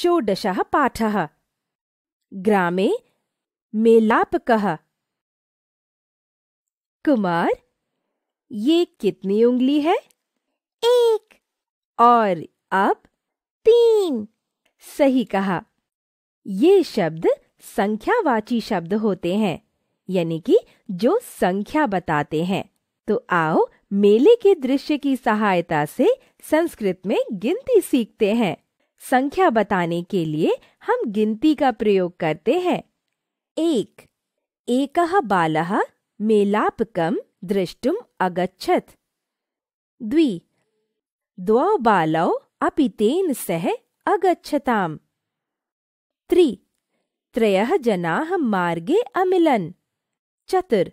षोडशः पाठः ग्रामे मेलापकः कुमार ये कितनी उंगली है एक और अब तीन सही कहा ये शब्द संख्यावाची शब्द होते हैं यानी कि जो संख्या बताते हैं तो आओ मेले के दृश्य की सहायता से संस्कृत में गिनती सीखते हैं संख्या बताने के लिए हम गिनती का प्रयोग करते हैं एक एक बाल मेलापकम दृष्टुम अगछत द्वि द्वौ बालौ अपि तेन सह अगच्छताम् त्रि त्रयः जनाः मार्गे अमिलन् चतुर्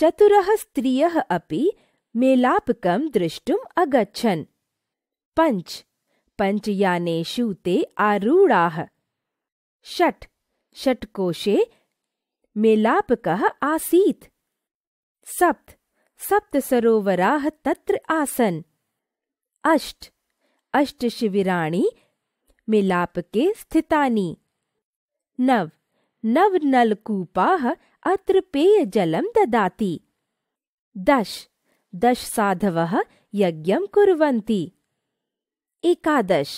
चतुरः स्त्रियः अपि मेलापकं द्रष्टुम् अगच्छन् पञ्च पञ्चयानेषु ते आरूढाः षट् षट्कोशे मेलापकः आसीत् सप्त सप्तसरोवराः तत्र आसन् अष्ट अष्टशिबिराणि मेलापके स्थितानि नव नवनलकूपाः अत्र पेयजलं ददाति दश दश साधवः यज्ञं कुर्वन्ति एकादश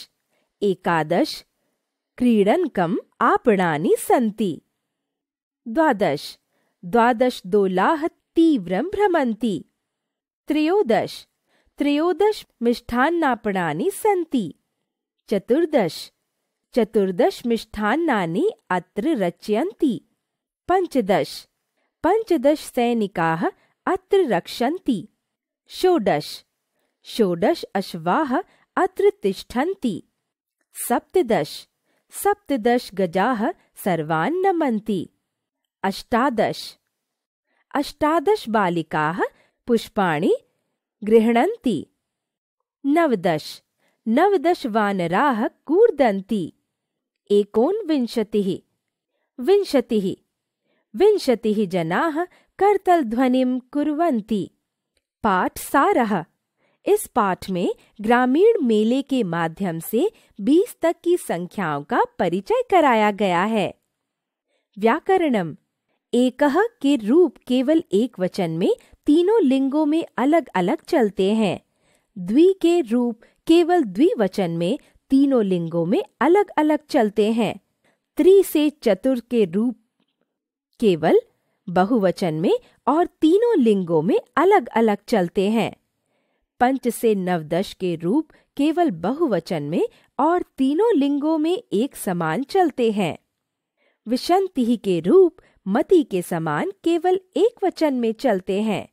एकादश क्रीडनकम् आपणानि सन्ति द्वादश द्वादश दोलाह तीव्रं भ्रमन्ति त्रयोदश त्रयोदश मिष्ठान्नापणानि सन्ति चतुर्दश चतुर्दश मिष्ठान्नानि अत्र रचयन्ति पञ्चदश पञ्चदश सैनिकाः अत्र रक्षन्ति षोडश षोडश अश्वाः अत्र तिष्ठन्ति सप्तदश सप्तदश गजाः सर्वान् नमन्ति अष्टादश अष्टादश बालिकाः पुष्पाणि गृह्णन्ति नवदश नवदश वानराः कूर्दन्ति एकोनविंशतिः विंशतिः विंशतिः जनाः कर्तलध्वनिं कुर्वन्ति पाठसारः इस पाठ में ग्रामीण मेले के माध्यम से 20 तक की संख्याओं का परिचय कराया गया है व्याकरणम एक के रूप केवल एक वचन में तीनों लिंगों में अलग अलग चलते हैं द्वि के रूप केवल द्विवचन में तीनों लिंगों में अलग अलग चलते हैं त्रि से चतुर के रूप केवल बहुवचन में और तीनों लिंगों में अलग अलग चलते हैं पंच से नवदश के रूप केवल बहुवचन में और तीनों लिंगों में एक समान चलते हैं विशंति के रूप मति के समान केवल एक वचन में चलते हैं